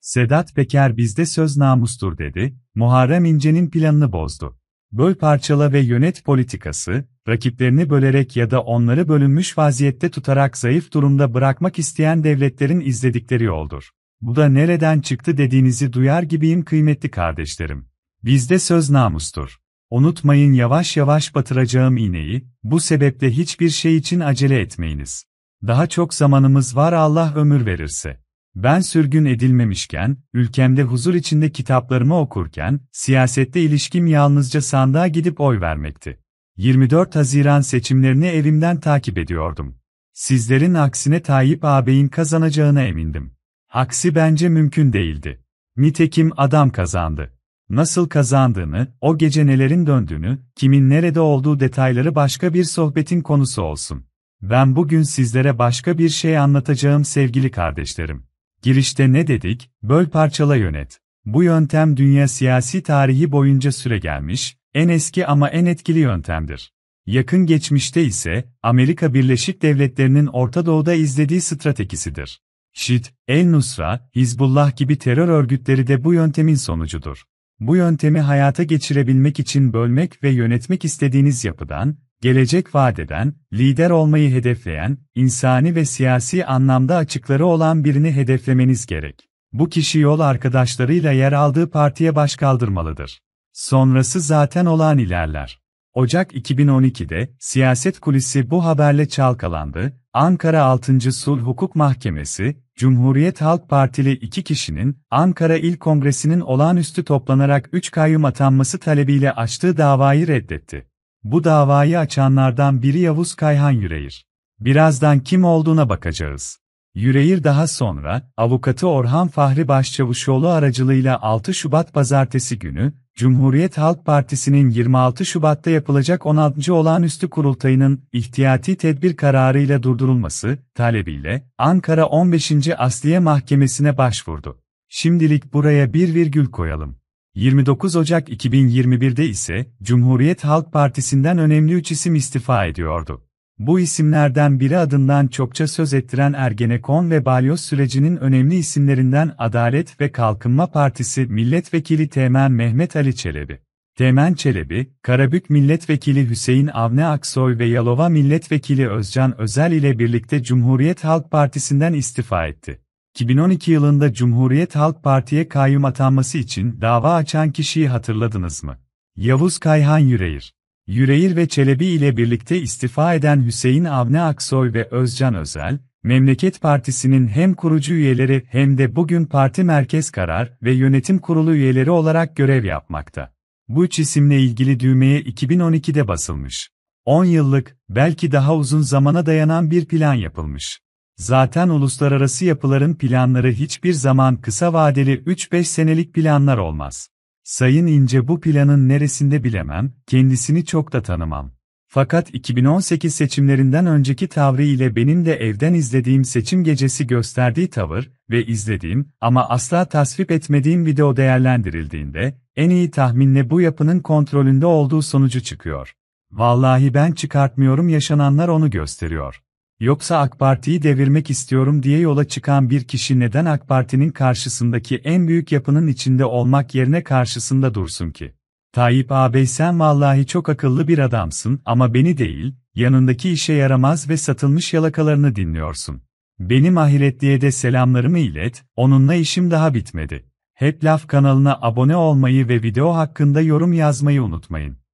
Sedat Peker bizde söz namustur dedi, Muharrem İnce'nin planını bozdu. Böl parçala ve yönet politikası, rakiplerini bölerek ya da onları bölünmüş vaziyette tutarak zayıf durumda bırakmak isteyen devletlerin izledikleri yoldur. Bu da nereden çıktı dediğinizi duyar gibiyim kıymetli kardeşlerim. Bizde söz namustur. Unutmayın yavaş yavaş batıracağım iğneyi, bu sebeple hiçbir şey için acele etmeyiniz. Daha çok zamanımız var Allah ömür verirse. Ben sürgün edilmemişken, ülkemde huzur içinde kitaplarımı okurken, siyasette ilişkim yalnızca sandığa gidip oy vermekti. 24 Haziran seçimlerini evimden takip ediyordum. Sizlerin aksine Tayyip ağabeyin kazanacağına emindim. Aksi bence mümkün değildi. Nitekim adam kazandı. Nasıl kazandığını, o gece nelerin döndüğünü, kimin nerede olduğu detayları başka bir sohbetin konusu olsun. Ben bugün sizlere başka bir şey anlatacağım sevgili kardeşlerim. Girişte ne dedik? Böl parçala yönet. Bu yöntem dünya siyasi tarihi boyunca süre gelmiş, en eski ama en etkili yöntemdir. Yakın geçmişte ise Amerika Birleşik Devletleri'nin Orta Doğu'da izlediği stratejisidir. Şit, El-Nusra, Hizbullah gibi terör örgütleri de bu yöntemin sonucudur. Bu yöntemi hayata geçirebilmek için bölmek ve yönetmek istediğiniz yapıdan, gelecek vadeden, lider olmayı hedefleyen, insani ve siyasi anlamda açıkları olan birini hedeflemeniz gerek. Bu kişi yol arkadaşlarıyla yer aldığı partiye baş kaldırmalıdır. Sonrası zaten olan ilerler. Ocak 2012'de siyaset kulisi bu haberle çalkalandı. Ankara 6. Sulh Hukuk Mahkemesi, Cumhuriyet Halk Partili iki kişinin Ankara İl Kongresi'nin olağanüstü toplanarak 3 kayyum atanması talebiyle açtığı davayı reddetti. Bu davayı açanlardan biri Yavuz Kayhan Yüreğir. Birazdan kim olduğuna bakacağız. Yüreğir daha sonra, avukatı Orhan Fahri Başçavuşoğlu aracılığıyla 6 Şubat Pazartesi günü, Cumhuriyet Halk Partisi'nin 26 Şubat'ta yapılacak 16. Olağanüstü Kurultayı'nın ihtiyati tedbir kararıyla durdurulması talebiyle Ankara 15. Asliye Mahkemesi'ne başvurdu. Şimdilik buraya bir virgül koyalım. 29 Ocak 2021'de ise Cumhuriyet Halk Partisi'nden önemli 3 isim istifa ediyordu. Bu isimlerden biri adından çokça söz ettiren Ergenekon ve Balyoz sürecinin önemli isimlerinden Adalet ve Kalkınma Partisi Milletvekili Teğmen Mehmet Ali Çelebi. Teğmen Çelebi, Karabük Milletvekili Hüseyin Avne Aksoy ve Yalova Milletvekili Özcan Özel ile birlikte Cumhuriyet Halk Partisi'nden istifa etti. 2012 yılında Cumhuriyet Halk Parti'ye kayyum atanması için dava açan kişiyi hatırladınız mı? Yavuz Kayhan Yüreğir. Yüreğir ve Çelebi ile birlikte istifa eden Hüseyin Avne Aksoy ve Özcan Özel, Memleket Partisi'nin hem kurucu üyeleri hem de bugün parti merkez karar ve yönetim kurulu üyeleri olarak görev yapmakta. Bu üç isimle ilgili düğmeye 2012'de basılmış. 10 yıllık, belki daha uzun zamana dayanan bir plan yapılmış. Zaten uluslararası yapıların planları hiçbir zaman kısa vadeli 3-5 senelik planlar olmaz. Sayın İnce bu planın neresinde bilemem, kendisini çok da tanımam. Fakat 2018 seçimlerinden önceki tavrı ile benim de evden izlediğim seçim gecesi gösterdiği tavır ve izlediğim ama asla tasvip etmediğim video değerlendirildiğinde en iyi tahminle bu yapının kontrolünde olduğu sonucu çıkıyor. Vallahi ben çıkartmıyorum yaşananlar onu gösteriyor. Yoksa AK Parti'yi devirmek istiyorum diye yola çıkan bir kişi neden AK Parti'nin karşısındaki en büyük yapının içinde olmak yerine karşısında dursun ki? Tayyip ağabey sen vallahi çok akıllı bir adamsın ama beni değil, yanındaki işe yaramaz ve satılmış yalakalarını dinliyorsun. Benim ahiretliye de selamlarımı ilet, onunla işim daha bitmedi. Hep Laf kanalına abone olmayı ve video hakkında yorum yazmayı unutmayın.